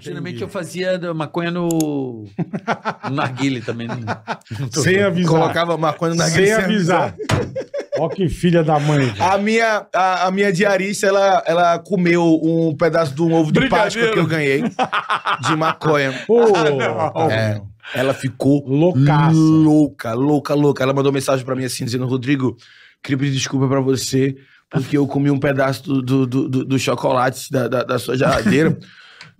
Geralmente eu fazia maconha no, no narguile também. Não, né? não sem avisar. Colocava maconha no narguile. Sem, sem avisar. Ó que filha da mãe. A minha, a, a, minha diarista, ela, ela comeu um pedaço de um ovo de Páscoa que eu ganhei. De maconha. oh, é, ela ficou Loucaça. louca, louca, louca. Ela mandou mensagem para mim assim, dizendo, Rodrigo, queria pedir desculpa para você, porque eu comi um pedaço do, do, do, do chocolate da, da, da sua geladeira.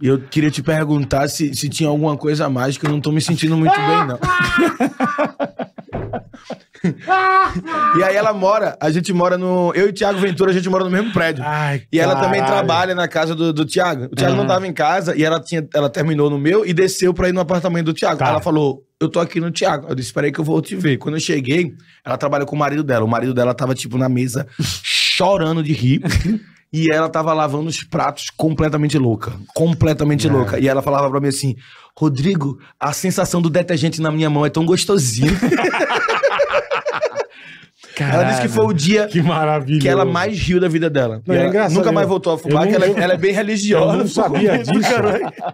E eu queria te perguntar se, se tinha alguma coisa a mais que eu não tô me sentindo muito bem, não. e aí ela mora, a gente mora no. Eu e o Thiago Ventura, a gente mora no mesmo prédio. Ai, e ela caralho. também trabalha na casa do, do Thiago. O Thiago uhum. não tava em casa e ela, tinha, ela terminou no meu e desceu pra ir no apartamento do Thiago. Tá. Ela falou: Eu tô aqui no Thiago. Eu disse: Peraí que eu vou te ver. Quando eu cheguei, ela trabalha com o marido dela. O marido dela tava, tipo, na mesa, chorando de rir e ela tava lavando os pratos completamente louca. Completamente é. louca. E ela falava pra mim assim: Rodrigo, a sensação do detergente na minha mão é tão gostosinha". Caralho, ela disse que foi o dia que, que ela mais riu da vida dela. Não, é nunca mais voltou a fumar, não, ela, é ela, é bem religiosa. Eu não sabia disso.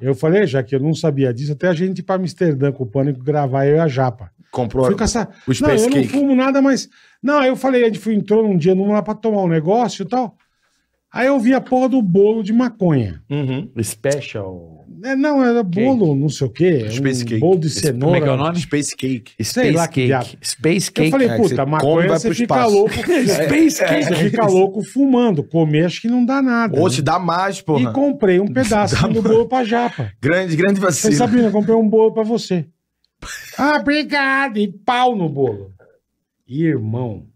Eu falei, já que eu não sabia disso, até a gente ir pra Amsterdã com o Pânico gravar eu e a Japa. Comprou Fica essa... os Não, eu não fumo nada, mas... Não, eu falei, a gente entrou um dia numa lá pra tomar um negócio e tal. Aí eu vi a porra do bolo de maconha. Uhum. Special. É, não, era bolo, cake. não sei o quê. Space um cake. Bolo de cenoura. Como é que é o nome? Space cake. Space lá cake. Space cake. Eu falei, puta, maconha você fica espaço. louco. Space cake. Você fica louco fumando. Comer acho que não dá nada. Ou né? te dá mais, porra. E comprei um pedaço do bolo pra japa. Grande, grande vacina. Você Sabrina, né? comprei um bolo pra você. ah, obrigado. E pau no bolo. Irmão.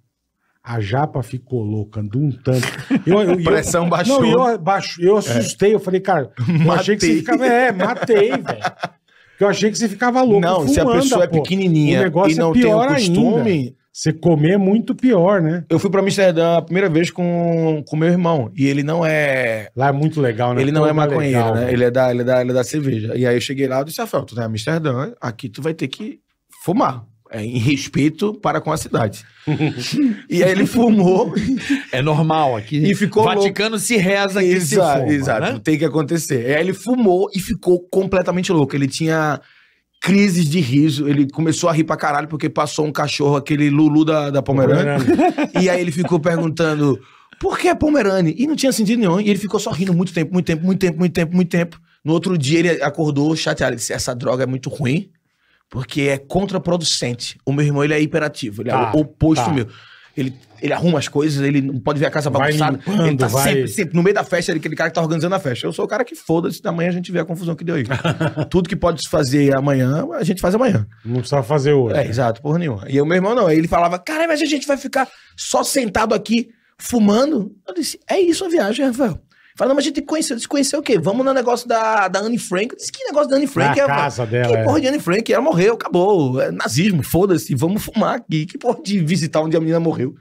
A japa ficou louca, andou um tanto. Eu, eu, pressão eu, baixou. Não, eu, baixo, eu é. assustei, é. eu falei, cara, eu achei que você ficava. É, matei, velho. Eu achei que você ficava louco. Não, fumando, se a pessoa é pô, é pequenininha e não é tem o costume. Ainda. Você comer é muito pior, né? Eu fui para Amsterdã a primeira vez com, com meu irmão. E ele não é. Lá é muito legal, né? Ele não é, é maconheiro, legal, né? né? Ele é, da, ele, é da, ele é da cerveja. E aí eu cheguei lá e disse: Rafael, tu tá em Amsterdã, aqui tu vai ter que fumar. É, em respeito para com a cidade. e aí ele fumou. É normal aqui. E ficou Vaticano louco. se reza aqui exato, se fuma, Exato, né? tem que acontecer. E aí ele fumou e ficou completamente louco. Ele tinha crises de riso. Ele começou a rir pra caralho porque passou um cachorro, aquele Lulu da, da Pomerânia. e aí ele ficou perguntando por que é Pomerânia? E não tinha sentido nenhum. E ele ficou só rindo muito tempo, muito tempo, muito tempo, muito tempo, muito tempo. No outro dia ele acordou chateado. Ele disse, essa droga é muito ruim porque é contraproducente. O meu irmão, ele é hiperativo. Ele tá, é o tá, oposto tá. meu. Ele, ele arruma as coisas, ele não pode ver a casa vai bagunçada. Limpando, ele tá vai... sempre, sempre no meio da festa, ele, é aquele cara que tá organizando a festa. Eu sou o cara que foda-se, da manhã a gente vê a confusão que deu aí. Tudo que pode se fazer amanhã, a gente faz amanhã. Não precisa fazer hoje. É, exato, porra nenhuma. E o meu irmão não. ele falava, cara, mas a gente vai ficar só sentado aqui fumando. Eu disse, é isso a viagem, Rafael. Fala, mas a gente conheceu, se conheceu o quê? Vamos no negócio da, da Anne Frank. Diz que negócio da Anne Frank? é a casa dela. Que é. porra é. de Anne Frank? Ela morreu, acabou. É nazismo, foda-se, vamos fumar aqui. Que porra de visitar onde a menina morreu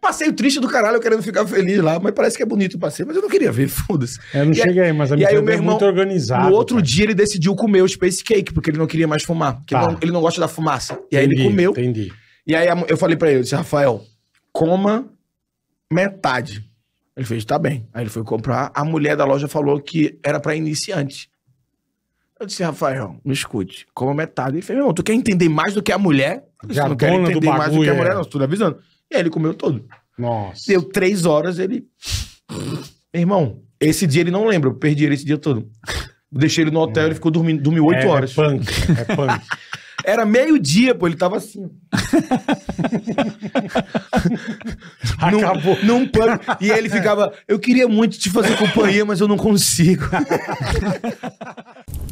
passeio triste do caralho, eu querendo ficar feliz lá, mas parece que é bonito o passeio, mas eu não queria ver, foda-se. É, não e cheguei, aí, mas a minha aí, é meu irmão, é muito organizado. No outro cara. dia ele decidiu comer o Space Cake, porque ele não queria mais fumar, porque tá. ele, não, ele, não, gosta da fumaça. E aí ele comeu. Entendi. E aí eu falei para ele, eu disse, Rafael, coma metade. Ele fez, tá bem. Aí ele foi comprar. A mulher da loja falou que era para iniciante. Eu disse, Rafael, me escute, como é metade. Ele fez, meu irmão, tu quer entender mais do que a mulher? Já não quer entender bagulho, mais do que a mulher, é. não, Tudo tá avisando. E aí ele comeu todo. Nossa. Deu três horas, ele. meu irmão, esse dia ele não lembra, eu perdi ele esse dia todo. Deixei ele no hotel, é. ele ficou dormindo, dormiu oito é, é horas. É punk, é punk. Era meio-dia, pô, ele tava assim. num, Acabou. Num pub. E ele ficava, eu queria muito te fazer companhia, mas eu não consigo.